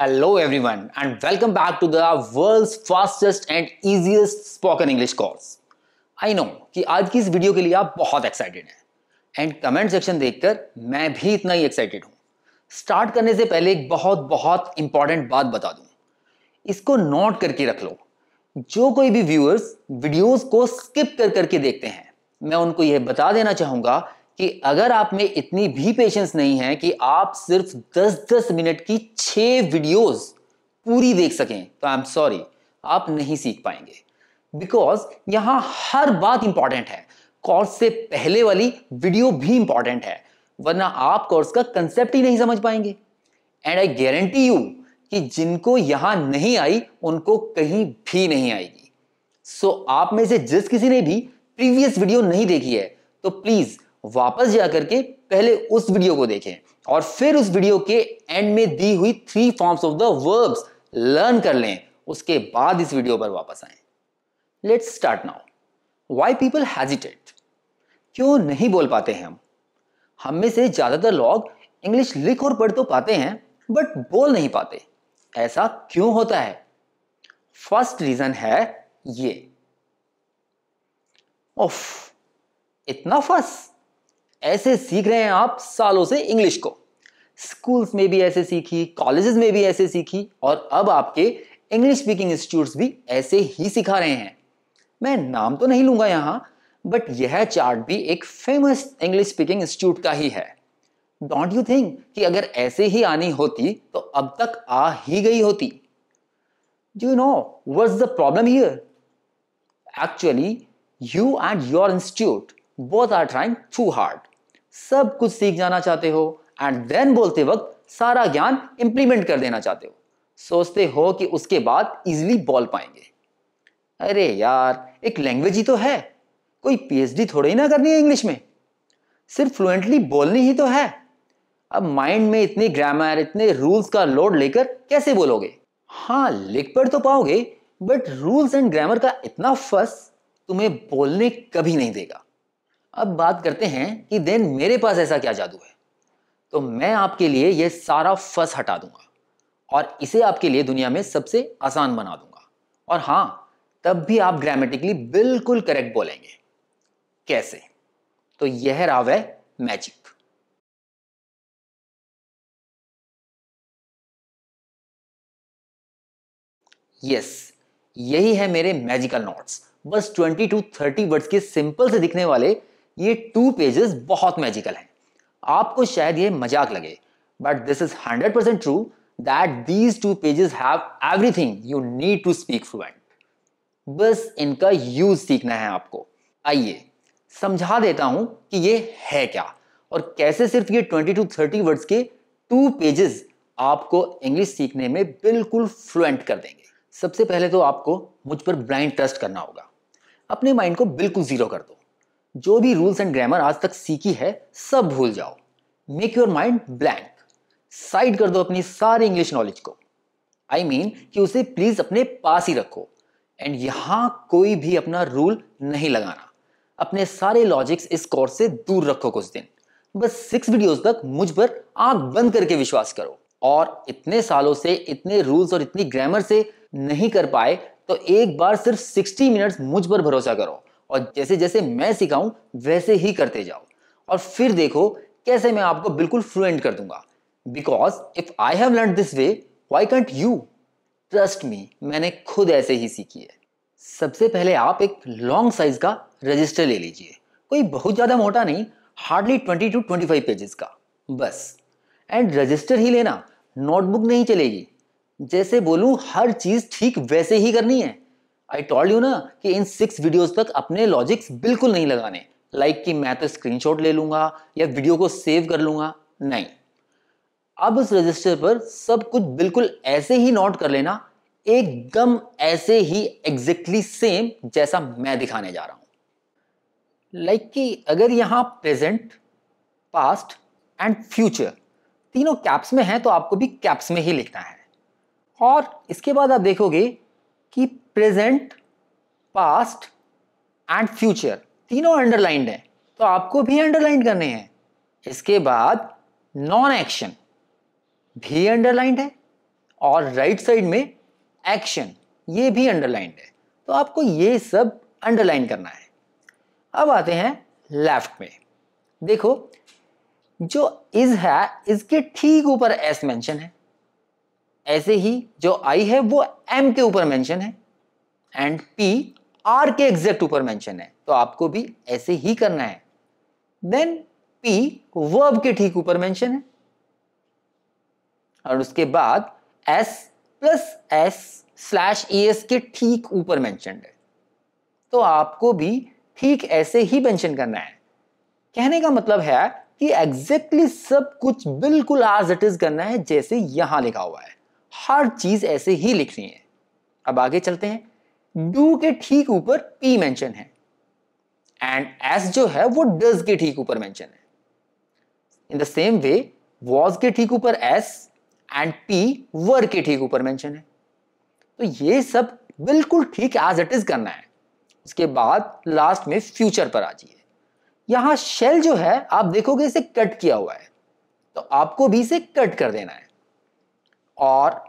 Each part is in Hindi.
Hello everyone and welcome back to the world's fastest and easiest spoken English course. I know कि आज की इस वीडियो के लिए आप बहुत एक्साइटेड हैं एंड कमेंट सेक्शन देखकर मैं भी इतना ही एक्साइटेड हूँ स्टार्ट करने से पहले एक बहुत बहुत इंपॉर्टेंट बात बता दूँ इसको नोट करके रख लो जो कोई भी व्यूअर्स वीडियोस को स्किप कर करके देखते हैं मैं उनको यह बता देना चाहूँगा कि अगर आप में इतनी भी पेशेंस नहीं है कि आप सिर्फ 10-10 मिनट की छह वीडियोस पूरी देख सकें तो आई एम सॉरी आप नहीं सीख पाएंगे बिकॉज यहां हर बात इंपॉर्टेंट है कोर्स से पहले वाली वीडियो भी इंपॉर्टेंट है वरना आप कोर्स का कंसेप्ट ही नहीं समझ पाएंगे एंड आई गारंटी यू कि जिनको यहां नहीं आई उनको कहीं भी नहीं आएगी सो so, आप में से जिस किसी ने भी प्रीवियस वीडियो नहीं देखी है तो प्लीज़ वापस जा करके पहले उस वीडियो को देखें और फिर उस वीडियो के एंड में दी हुई three forms of the verbs learn कर लें उसके बाद इस वीडियो पर वापस आए let's start now why people hesitate क्यों नहीं बोल पाते हैं हम हमें में से ज़्यादातर लोग इंग्लिश लिख और पढ़ तो पाते हैं बट बोल नहीं पाते ऐसा क्यों होता है फर्स्ट रीजन है ये ओफ इतना फर्स्ट ऐसे सीख रहे हैं आप सालों से इंग्लिश को स्कूल्स में भी ऐसे सीखी कॉलेजेस में भी ऐसे सीखी और अब आपके इंग्लिश स्पीकिंग इंस्टीट्यूट्स भी ऐसे ही सिखा रहे हैं मैं नाम तो नहीं लूंगा यहां बट यह चार्ट भी एक फेमस इंग्लिश स्पीकिंग इंस्टीट्यूट का ही है डोंट यू थिंक कि अगर ऐसे ही आनी होती तो अब तक आ ही गई होती do you know what's the problem here actually you and your institute both are trying through hard सब कुछ सीख जाना चाहते हो एंड देन बोलते वक्त सारा ज्ञान इंप्लीमेंट कर देना चाहते हो सोचते हो कि उसके बाद इजिली बोल पाएंगे अरे यार एक लैंग्वेज ही तो है कोई पीएचडी थोड़ी ना करनी है इंग्लिश में सिर्फ फ्लुएंटली बोलनी ही तो है अब माइंड में इतने ग्रामर इतने रूल्स का लोड लेकर कैसे बोलोगे हाँ लिख पढ़ तो पाओगे बट रूल्स एंड ग्रामर का इतना फस तुम्हें बोलने कभी नहीं देगा अब बात करते हैं कि देन मेरे पास ऐसा क्या जादू है तो मैं आपके लिए यह सारा फस हटा दूंगा और इसे आपके लिए दुनिया में सबसे आसान बना दूंगा और हाँ तब भी आप ग्रामेटिकली बिल्कुल करेक्ट बोलेंगे कैसे तो यह राव है मैजिक यस यही है मेरे मैजिकल नोट्स बस 20 टू 30 वर्ड्स के सिंपल से दिखने वाले ये टू पेजेस बहुत मैजिकल हैं आपको शायद ये मजाक लगे but this is hundred percent true that these two pages have everything you need to speak fluent बस इनका यूज सीखना है आपको आइए समझा देता हूं कि ये है क्या और कैसे सिर्फ ये 20 टू 30 वर्ड्स के टू पेजेस आपको इंग्लिश सीखने में बिल्कुल फ्लुएंट कर देंगे सबसे पहले तो आपको मुझ पर ब्लाइंड ट्रस्ट करना होगा अपने माइंड को बिल्कुल जीरो कर दो जो भी रूल्स एंड ग्रामर आज तक सीखी है सब भूल जाओ make your mind blank side कर दो अपनी सारी इंग्लिश नॉलेज को आई I मीन mean, कि उसे प्लीज अपने पास ही रखो एंड यहां कोई भी अपना रूल नहीं लगाना अपने सारे लॉजिक्स इस कोर्स से दूर रखो कुछ दिन बस सिक्स वीडियोस तक मुझ पर आंख बंद करके विश्वास करो और इतने सालों से इतने रूल्स और इतनी ग्रामर से नहीं कर पाए तो एक बार सिर्फ सिक्सटी मिनट्स मुझ पर भरोसा करो और जैसे जैसे मैं सिखाऊं वैसे ही करते जाओ और फिर देखो कैसे मैं आपको बिल्कुल फ्लुएंट कर दूंगा because if I have learn this way why can't you trust me मैंने खुद ऐसे ही सीखी है सबसे पहले आप एक लॉन्ग साइज का रजिस्टर ले लीजिए कोई बहुत ज़्यादा मोटा नहीं hardly twenty two twenty five pages का बस एंड रजिस्टर ही लेना नोटबुक नहीं चलेगी जैसे बोलूँ हर चीज़ ठीक वैसे ही करनी है आई टॉल्ड यू ना कि इन सिक्स वीडियोस तक अपने लॉजिक्स बिल्कुल नहीं लगाने लाइक like कि मैं तो स्क्रीनशॉट ले लूंगा या वीडियो को सेव कर लूंगा नहीं अब इस रजिस्टर पर सब कुछ बिल्कुल ऐसे ही नोट कर लेना एकदम ऐसे ही एग्जैक्टली सेम जैसा मैं दिखाने जा रहा हूं लाइक like कि अगर यहां प्रेजेंट पास्ट एंड फ्यूचर तीनों कैप्स में हैं तो आपको भी कैप्स में ही लिखना है और इसके बाद आप देखोगे कि प्रेजेंट पास्ट एंड फ्यूचर तीनों अंडरलाइंड है तो आपको भी अंडरलाइन करने हैं इसके बाद नॉन एक्शन भी अंडरलाइंड है और राइट right साइड में एक्शन ये भी अंडरलाइंड है तो आपको ये सब अंडरलाइन करना है अब आते हैं लेफ्ट में देखो जो इज है इसके ठीक ऊपर एस मेंशन है ऐसे ही जो आई है वो एम के ऊपर मेंशन है एंड पी आर के एग्जैक्ट ऊपर मेंशन है तो आपको भी ऐसे ही करना है देन पी वर्ब के ठीक ऊपर मेंशन है और उसके बाद S plus S slash E S के ठीक ऊपर मेंशन है तो आपको भी ठीक ऐसे ही मेंशन करना है कहने का मतलब है कि एग्जैक्टली exactly सब कुछ बिल्कुल आज इट इज करना है जैसे यहां लिखा हुआ है हर चीज ऐसे ही लिखनी है अब आगे चलते हैं डू के ठीक ऊपर पी मेंशन है एंड एस जो है वो डज के ठीक ऊपर मेंशन है in the same way was के ठीक ऊपर एस एंड पी वर के ठीक ऊपर मेंशन है तो ये सब बिल्कुल ठीक एज इट इज करना है उसके बाद लास्ट में फ्यूचर पर आ जाइए यहां शेल जो है आप देखोगे इसे कट किया हुआ है तो आपको भी इसे कट कर देना है और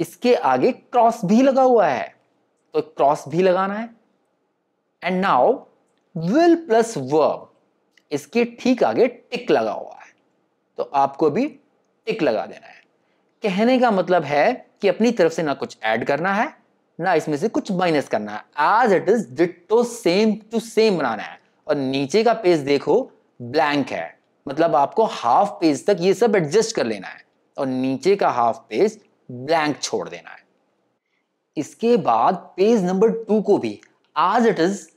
इसके आगे क्रॉस भी लगा हुआ है तो क्रॉस भी लगाना है and now will plus verb इसके ठीक आगे टिक लगा हुआ है तो आपको भी टिक लगा देना है कहने का मतलब है कि अपनी तरफ से ना कुछ ऐड करना है ना इसमें से कुछ माइनस करना है as it is ditto same to same बनाना है और नीचे का पेज देखो ब्लैंक है मतलब आपको हाफ पेज तक ये सब एडजस्ट कर लेना है और नीचे का हाफ पेज ब्लैंक छोड़ देना है इसके बाद पेज नंबर टू को भी आज इट इज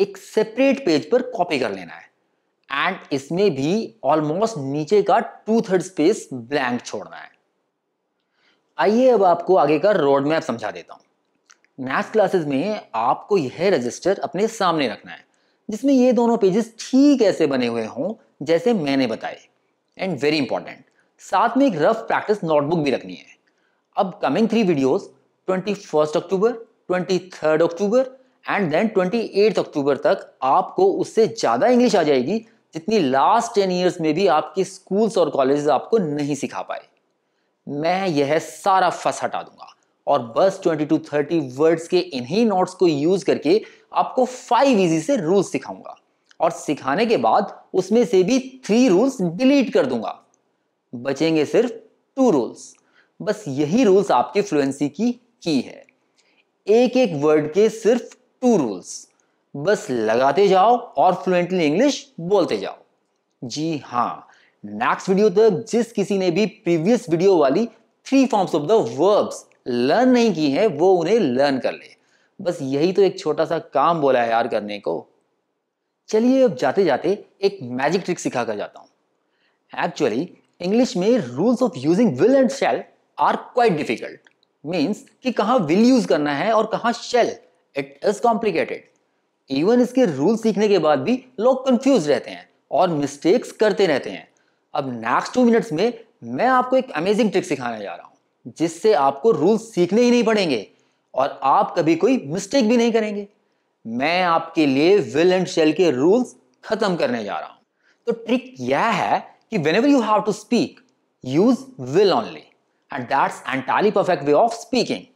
एक सेपरेट पेज पर कॉपी कर लेना है एंड इसमें भी ऑलमोस्ट नीचे का टू थर्ड स्पेस ब्लैंक छोड़ना है आइए अब आपको आगे का रोड मैप समझा देता हूँ नेक्स्ट क्लासेस में आपको यह रजिस्टर अपने सामने रखना है जिसमें ये दोनों पेजेस ठीक ऐसे बने हुए हों जैसे मैंने बताए एंड वेरी इंपॉर्टेंट साथ में एक रफ प्रैक्टिस नोटबुक भी रखनी है अब coming three videos twenty first October twenty third October and then twenty eight October तक आपको उससे ज़्यादा इंग्लिश आ जाएगी जितनी लास्ट टेन ईयर्स में भी आपके स्कूल्स और कॉलेज आपको नहीं सिखा पाए मैं यह सारा फस हटा दूंगा और बस 20 टू 30 वर्ड्स के इन्हीं नोट्स को यूज करके आपको फाइव इजी से रूल्स सिखाऊंगा और सिखाने के बाद उसमें से भी थ्री रूल्स डिलीट कर दूंगा बचेंगे सिर्फ टू रूल्स बस यही रूल्स आपकी फ्लुएंसी की की है एक एक वर्ड के सिर्फ टू रूल्स बस लगाते जाओ और फ्लुएंटली इंग्लिश बोलते जाओ जी हाँ नेक्स्ट वीडियो तक जिस किसी ने भी प्रीवियस वीडियो वाली three forms of the verbs learn नहीं की है वो उन्हें लर्न कर ले बस यही तो एक छोटा सा काम बोला है यार करने को चलिए अब जाते जाते एक मैजिक ट्रिक सिखा कर जाता हूं एक्चुअली इंग्लिश में rules of using will and shall are quite difficult means कि कहाँ विल यूज करना है और कहाँ shall it is complicated even इसके रूल सीखने के बाद भी लोग कंफ्यूज रहते हैं और मिस्टेक्स करते रहते हैं अब नेक्स्ट टू मिनट्स में मैं आपको एक अमेजिंग ट्रिक सिखाने जा रहा हूँ जिससे आपको रूल सीखने ही नहीं पड़ेंगे और आप कभी कोई मिस्टेक भी नहीं करेंगे मैं आपके लिए विल एंड शेल के रूल्स खत्म करने जा रहा हूँ तो ट्रिक यह है कि whenever you have to speak use will only and that's entirely perfect way of speaking.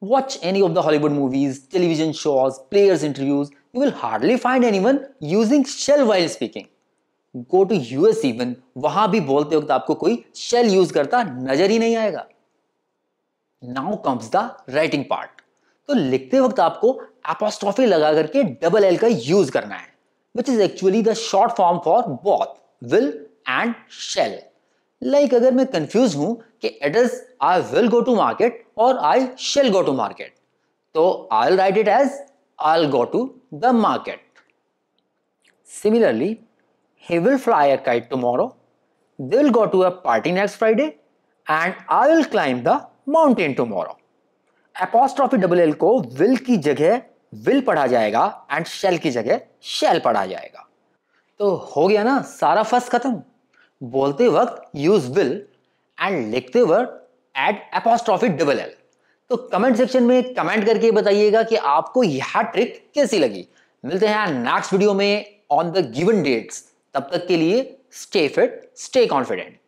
Watch any of the Hollywood movies, television shows, players interviews, you will hardly find anyone using shell while speaking. Go to US even, वहां भी बोलते वक्त आपको कोई शेल use करता नजर ही नहीं आएगा Now comes the writing part. तो लिखते वक्त आपको apostrophe लगा करके double L का use करना है which is actually the short form for both will and shall. Like like अगर मैं कंफ्यूज हूं कि it is I will go to market और I shall go to market तो I write it as I go to the market similarly he will fly a kite tomorrow. They will go to a party next Friday, and I will climb the mountain tomorrow. Apostrophe double L को विल की जगह विल पढ़ा जाएगा एंड शेल की जगह शेल पढ़ा जाएगा तो हो गया ना सारा फर्स्ट खत्म बोलते वक्त यूज विल एंड लिखते वक्त एड एपोस्ट्रॉफी डबल एल तो कमेंट सेक्शन में कमेंट करके बताइएगा कि आपको यह ट्रिक कैसी लगी मिलते हैं नेक्स्ट वीडियो में ऑन द गिवन डेट्स तब तक के लिए स्टे फिट स्टे कॉन्फिडेंट